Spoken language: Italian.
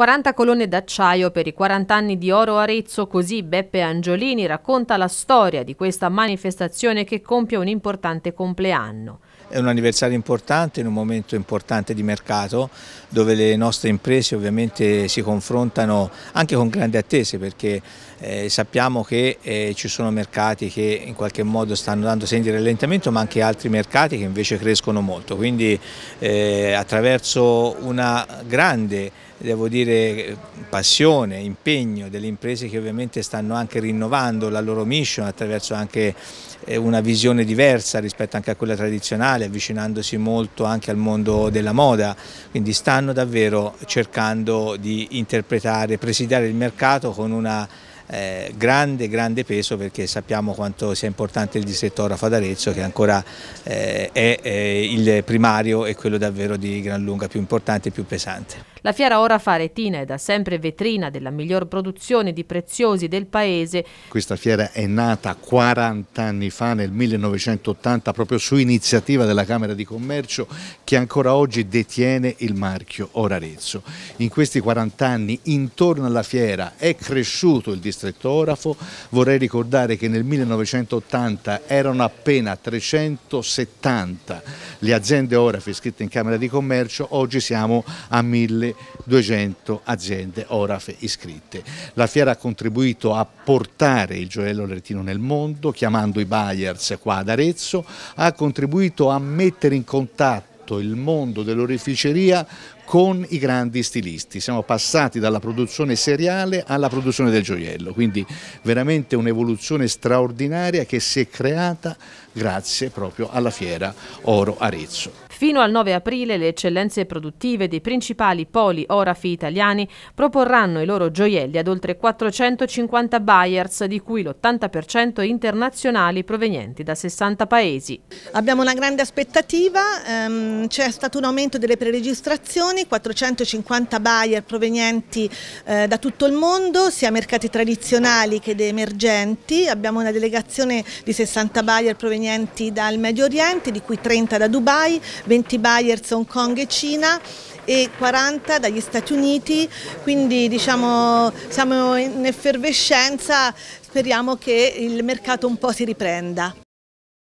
40 colonne d'acciaio per i 40 anni di Oro Arezzo, così Beppe Angiolini racconta la storia di questa manifestazione che compie un importante compleanno. È un anniversario importante, in un momento importante di mercato dove le nostre imprese ovviamente si confrontano anche con grandi attese perché eh, sappiamo che eh, ci sono mercati che in qualche modo stanno dando segni di rallentamento ma anche altri mercati che invece crescono molto, quindi eh, attraverso una grande devo dire, passione, impegno delle imprese che ovviamente stanno anche rinnovando la loro mission attraverso anche eh, una visione diversa rispetto anche a quella tradizionale, avvicinandosi molto anche al mondo della moda, quindi stanno davvero cercando di interpretare, presidiare il mercato con una eh, grande, grande peso perché sappiamo quanto sia importante il distretto Orafa d'Arezzo che ancora eh, è, è il primario e quello davvero di gran lunga più importante e più pesante. La fiera ora fa retina e da sempre vetrina della miglior produzione di preziosi del paese. Questa fiera è nata 40 anni fa, nel 1980, proprio su iniziativa della Camera di Commercio che ancora oggi detiene il marchio Orarezzo. In questi 40 anni intorno alla fiera è cresciuto il distretto Orafo. Vorrei ricordare che nel 1980 erano appena 370 le aziende Orafe iscritte in Camera di Commercio, oggi siamo a 1000 200 aziende ORAF iscritte. La fiera ha contribuito a portare il gioiello leretino nel mondo, chiamando i buyers qua ad Arezzo, ha contribuito a mettere in contatto il mondo dell'oreficeria con i grandi stilisti. Siamo passati dalla produzione seriale alla produzione del gioiello, quindi veramente un'evoluzione straordinaria che si è creata grazie proprio alla fiera Oro Arezzo. Fino al 9 aprile le eccellenze produttive dei principali poli Orafi italiani proporranno i loro gioielli ad oltre 450 buyers, di cui l'80% internazionali provenienti da 60 paesi. Abbiamo una grande aspettativa, ehm, c'è stato un aumento delle preregistrazioni, 450 buyer provenienti eh, da tutto il mondo, sia mercati tradizionali che emergenti, abbiamo una delegazione di 60 buyer provenienti dal Medio Oriente, di cui 30 da Dubai, 20 buyers Hong Kong e Cina e 40 dagli Stati Uniti, quindi diciamo siamo in effervescenza, speriamo che il mercato un po' si riprenda.